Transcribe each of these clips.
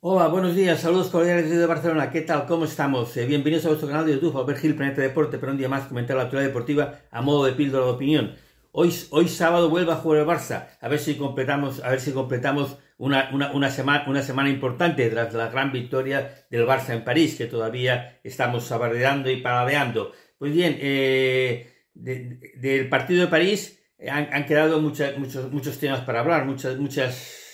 Hola, buenos días, saludos cordiales desde Barcelona, ¿qué tal? ¿Cómo estamos? Eh, bienvenidos a vuestro canal de YouTube, Albert Gil, Planeta Deporte, Pero un día más comentar la actualidad deportiva a modo de píldora de opinión. Hoy, hoy sábado vuelve a jugar el Barça, a ver si completamos, a ver si completamos una, semana, una semana importante tras la gran victoria del Barça en París, que todavía estamos sabardeando y paradeando. Pues bien, eh, del partido de París eh, han, han quedado muchas, muchos, muchos temas para hablar, muchas, muchas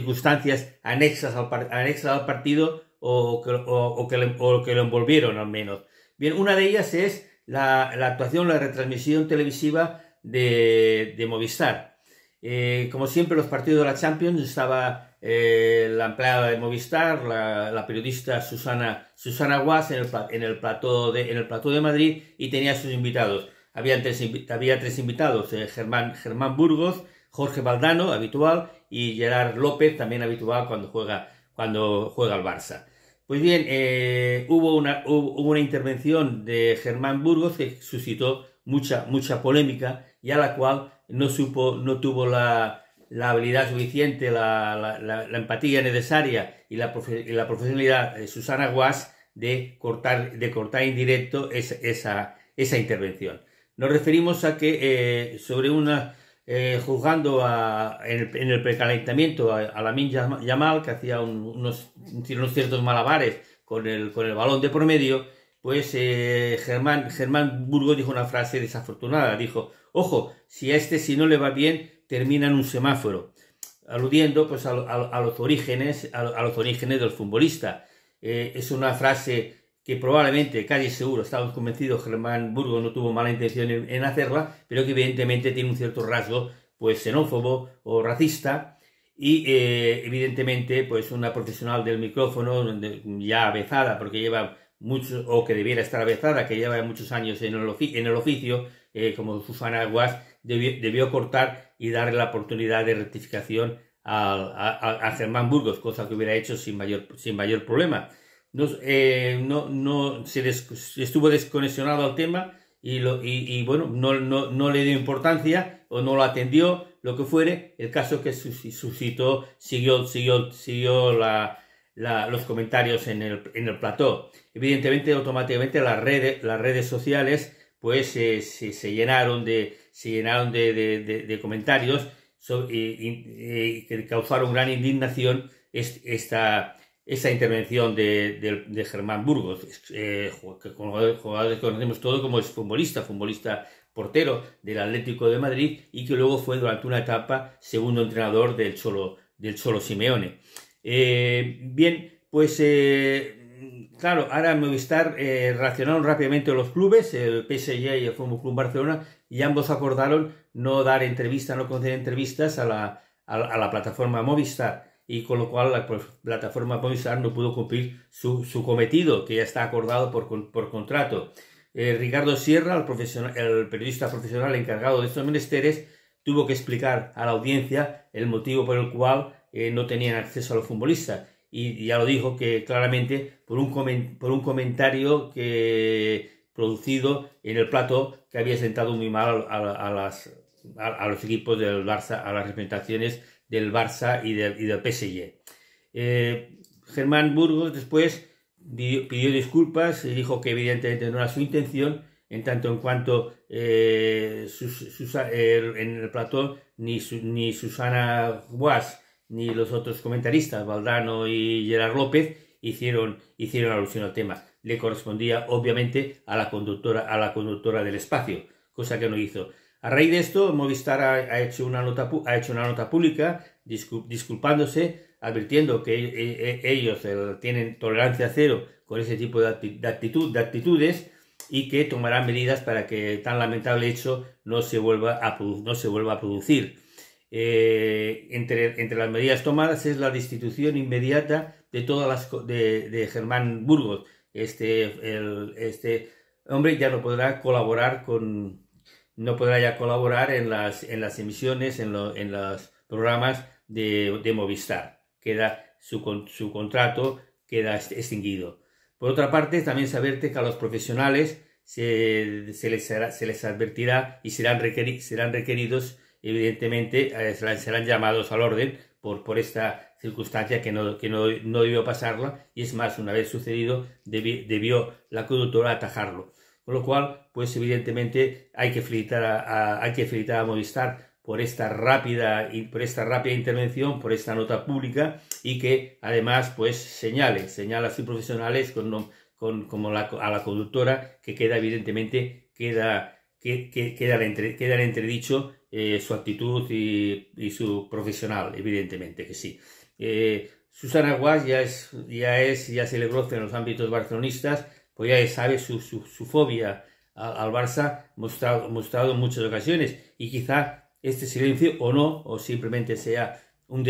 circunstancias anexas al, anexas al partido o que, que lo envolvieron al menos. Bien, una de ellas es la, la actuación, la retransmisión televisiva de, de Movistar. Eh, como siempre, los partidos de la Champions estaba eh, la empleada de Movistar, la, periodista Susana, Susana Guas en el, en, el plató de, en el de Madrid y tenía sus invitados. Había tres, había tres invitados, eh, Germán, Germán Burgos, Jorge Valdano, habitual, y Gerard López, también habitual cuando juega, cuando juega al Barça. Pues bien, eh, hubo, una, hubo, una, intervención de Germán Burgos que suscitó mucha, mucha polémica y a la cual no, supo, no tuvo la, habilidad suficiente, la, empatía necesaria y la, profesionalidad de Susana Guas de cortar, de cortar en directo esa, esa, intervención. Nos referimos a que eh, sobre una, eh, juzgando en, el, precalentamiento a, a Lamin Yamal, que hacía unos, ciertos malabares con el, con el balón de promedio, pues eh, Germán, Germán dijo una frase desafortunada, dijo, ojo, si a este si no le va bien, termina en un semáforo, aludiendo pues a, los, orígenes, a, los orígenes del futbolista. Eh, es una frase que probablemente, casi seguro, estamos convencidos, Germán Burgos no tuvo mala intención en, hacerla, pero que evidentemente tiene un cierto rasgo, pues xenófobo o racista, y eh, evidentemente, pues una profesional del micrófono, ya avezada, porque lleva mucho, o que debiera estar avezada, que lleva muchos años en el, oficio, eh, como Susana Aguas, debió, cortar y darle la oportunidad de rectificación a, Germán Burgos, cosa que hubiera hecho sin mayor, sin mayor problema no, eh, no, no se estuvo desconexionado al tema y, lo, bueno, no, no, no, le dio importancia o no lo atendió, lo que fuere. El caso que suscitó siguió, siguió, siguió los comentarios en el, en el plató. Evidentemente, automáticamente las redes, las redes sociales pues eh, se, se, llenaron de, se llenaron de, de, comentarios y, que causaron gran indignación esta, esa intervención de, Germán Burgos, eh, jugador que conocemos todos como es futbolista, futbolista portero del Atlético de Madrid y que luego fue durante una etapa segundo entrenador del Cholo, del Simeone. Eh, bien, pues eh, claro, ahora Movistar eh, reaccionaron rápidamente los clubes, el PSG y el Fútbol Club Barcelona, y ambos acordaron no dar entrevistas, no conceder entrevistas a la, a la plataforma Movistar y con lo cual la plataforma Movistar no pudo cumplir su, su cometido, que ya está acordado por, por contrato. Eh, Ricardo Sierra, el, periodista profesional encargado de estos menesteres, tuvo que explicar a la audiencia el motivo por el cual eh, no tenían acceso a los futbolistas. Y, ya lo dijo que claramente por un, por un comentario que producido en el plato que había sentado muy mal a, las, a, los equipos del Barça, a las representaciones del Barça y del, y PSG. Eh, Germán Burgos después pidió disculpas y eh, dijo que evidentemente no era su intención en tanto en cuanto eh, er, en el platón ni, Susana Guas ni los otros comentaristas, Valdano y Gerard López, hicieron, hicieron alusión al tema. Le correspondía obviamente a la conductora, a la conductora del espacio, cosa que no hizo. A raíz de esto, Movistar ha, hecho, una nota, ha hecho una nota pública disculpándose, advirtiendo que e, e, e, ellos eh, tienen tolerancia cero con ese tipo de, actitud, de actitudes y que tomarán medidas para que tan lamentable hecho no se vuelva a, no se vuelva a producir. Eh, entre, las medidas tomadas es la destitución inmediata de todas las de, Germán Burgos. Este, este hombre ya no podrá colaborar con, no podrá ya colaborar en las, en las emisiones, en, en los programas de, Movistar. Queda su, su, contrato queda extinguido. Por otra parte, también saberte que a los profesionales se, les, se les, advertirá y serán, serán requeridos, evidentemente, eh, serán, llamados al orden por, esta circunstancia que, no, debió pasarla y es más, una vez sucedido, debió, debió la conductora atajarlo. Con lo cual, pues evidentemente hay que felicitar a, hay que felicitar a Movistar por esta rápida por esta rápida intervención, por esta nota pública y que además pues señale, señala a sus profesionales como a la conductora que queda evidentemente queda en entredicho eh, su actitud y, su profesional, evidentemente que sí. Eh, Susana Guas ya es ya es ya celebró en los ámbitos barcelonistas pues ya sabe su, fobia al, Barça mostrado, mostrado en muchas ocasiones y quizá este silencio o no, o simplemente sea un,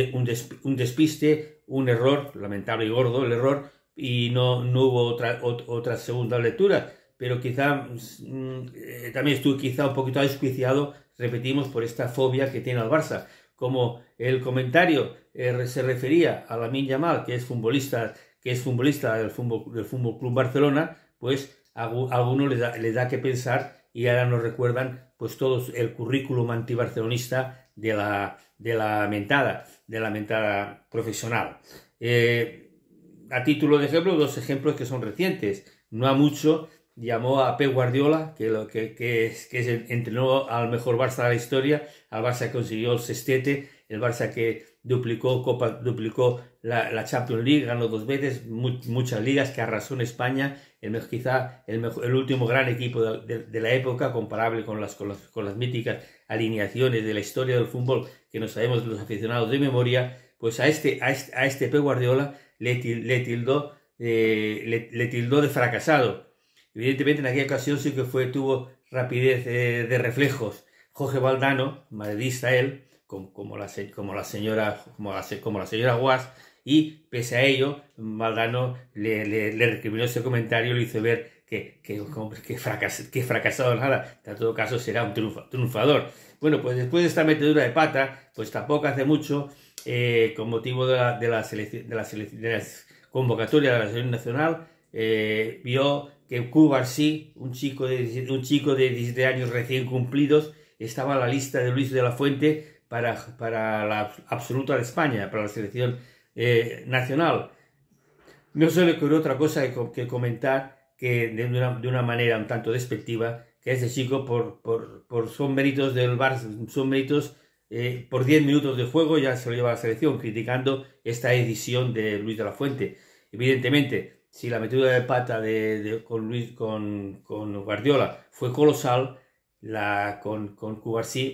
despiste, un error, lamentable y gordo el error, y no, no hubo otra, otra segunda lectura, pero quizá mm, eh, también estuve quizá un poquito descuiciado repetimos, por esta fobia que tiene al Barça. Como el comentario eh, se refería a la minya mal que es futbolista que es futbolista del Fútbol, del fútbol Club Barcelona, pues a, alguno le da, que pensar y ahora nos recuerdan pues todos el currículum antibarcelonista de la, de la mentada, de la mentada profesional. Eh, a título de ejemplo, dos ejemplos que son recientes. No ha mucho llamó a Pep Guardiola, que, lo, que, es, que es el, entrenó al mejor Barça de la historia, al Barça que consiguió el sextete, el Barça que duplicó Copa, duplicó la, Champions League, ganó dos veces, muchas ligas, que arrasó en España, el, quizá el, mejor, el último gran equipo de, la época, comparable con las, míticas alineaciones de la historia del fútbol que nos sabemos los aficionados de memoria, pues a este, a este, este Guardiola le, tildó, eh, le, tildó de fracasado. Evidentemente en aquella ocasión sí que fue, tuvo rapidez eh, de reflejos. Jorge Valdano, madridista él, como, la, como, señora, como, la, como señora Guas, y pese a ello, Maldano le, le, recriminó ese comentario y le hizo ver que, que, que, que fracasado nada, en todo caso será un triunfador. Bueno, pues después de esta metedura de pata, pues tampoco hace mucho, eh, con motivo de la, de la, de la, selección, convocatoria de la selección nacional, eh, vio que Cuba sí, un chico, de, un chico de 17 años recién cumplidos, estaba en la lista de Luis de la Fuente para, para la absoluta de España, para la selección eh, nacional. No suele le otra cosa que, comentar que de una, de una, manera un tanto despectiva que ese chico por, por, por son méritos del bar, son méritos eh, por 10 minutos de juego ya se lo lleva a la selección, criticando esta edición de Luis de la Fuente. Evidentemente, si la metida de pata de, con, Luis, con, con Guardiola fue colosal, con, con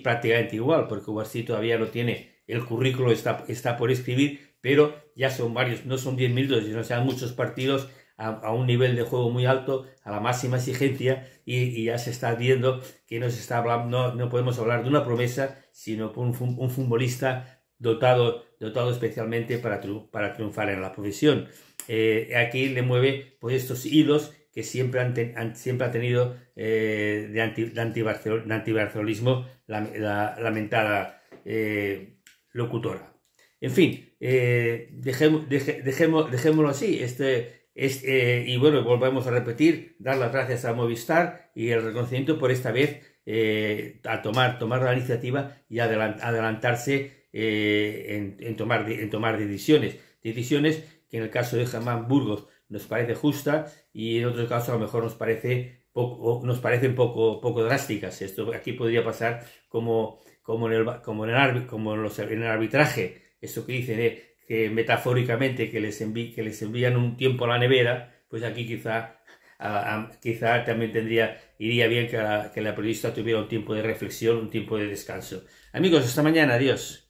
prácticamente igual, porque Cubarsí todavía no tiene, el currículo está, está por escribir, pero ya son varios, no son 10 minutos, sino sean muchos partidos a, un nivel de juego muy alto, a la máxima exigencia, y, ya se está viendo que nos está hablando, no, podemos hablar de una promesa, sino un, futbolista dotado, dotado especialmente para, para triunfar en la profesión. Eh, aquí le mueve por pues, estos hilos que siempre, han siempre ha tenido eh, de, anti, la, lamentada eh, locutora. En fin, eh, dejémoslo así. Este, y bueno, volvemos a repetir, dar las gracias a Movistar y el reconocimiento por esta vez a tomar, tomar la iniciativa y adelantarse en, tomar, en tomar decisiones. Decisiones que en el caso de Germán Burgos nos parece justa y en otros casos a lo mejor nos parece poco, nos parecen poco, poco drásticas. Esto aquí podría pasar como, como, en, el, como, en, el, arbitraje, eso que dicen que metafóricamente que les, que les envían un tiempo a la nevera, pues aquí quizá quizá también tendría, iría bien que la, que la periodista tuviera un tiempo de reflexión, un tiempo de descanso. Amigos, hasta mañana, adiós.